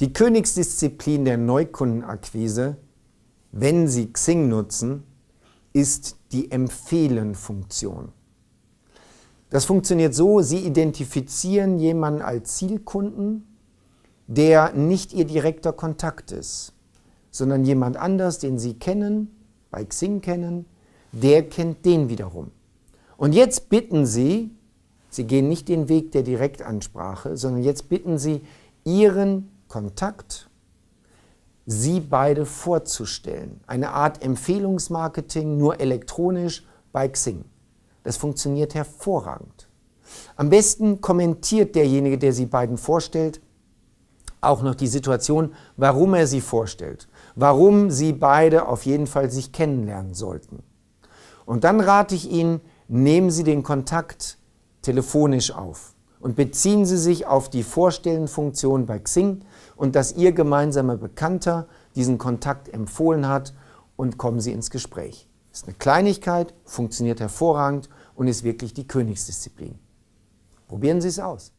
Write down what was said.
Die Königsdisziplin der Neukundenakquise, wenn Sie Xing nutzen, ist die Empfehlen-Funktion. Das funktioniert so, Sie identifizieren jemanden als Zielkunden, der nicht Ihr direkter Kontakt ist, sondern jemand anders, den Sie kennen, bei Xing kennen, der kennt den wiederum. Und jetzt bitten Sie, Sie gehen nicht den Weg der Direktansprache, sondern jetzt bitten Sie Ihren Kontakt, sie beide vorzustellen. Eine Art Empfehlungsmarketing, nur elektronisch bei Xing. Das funktioniert hervorragend. Am besten kommentiert derjenige, der sie beiden vorstellt, auch noch die Situation, warum er sie vorstellt, warum sie beide auf jeden Fall sich kennenlernen sollten. Und dann rate ich Ihnen, nehmen Sie den Kontakt telefonisch auf und beziehen Sie sich auf die Vorstellenfunktion bei Xing und dass Ihr gemeinsamer Bekannter diesen Kontakt empfohlen hat und kommen Sie ins Gespräch. Ist eine Kleinigkeit, funktioniert hervorragend und ist wirklich die Königsdisziplin. Probieren Sie es aus.